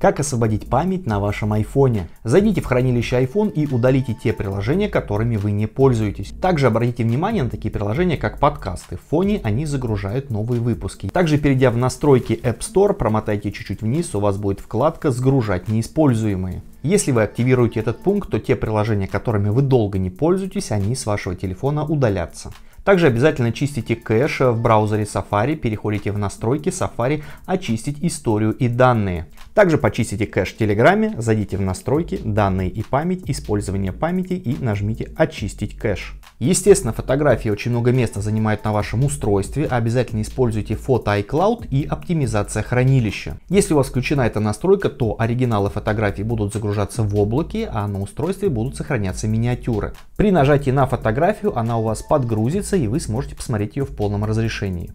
как освободить память на вашем iPhone? Зайдите в хранилище iPhone и удалите те приложения, которыми вы не пользуетесь. Также обратите внимание на такие приложения, как подкасты. В фоне они загружают новые выпуски. Также перейдя в настройки App Store, промотайте чуть-чуть вниз, у вас будет вкладка «Сгружать неиспользуемые». Если вы активируете этот пункт, то те приложения, которыми вы долго не пользуетесь, они с вашего телефона удалятся. Также обязательно чистите кэш в браузере Safari, переходите в настройки Safari «Очистить историю и данные». Также почистите кэш в Телеграме, зайдите в настройки, данные и память, использование памяти и нажмите «Очистить кэш». Естественно, фотографии очень много места занимают на вашем устройстве, обязательно используйте фото iCloud и оптимизация хранилища. Если у вас включена эта настройка, то оригиналы фотографий будут загружаться в облаке, а на устройстве будут сохраняться миниатюры. При нажатии на фотографию она у вас подгрузится и вы сможете посмотреть ее в полном разрешении.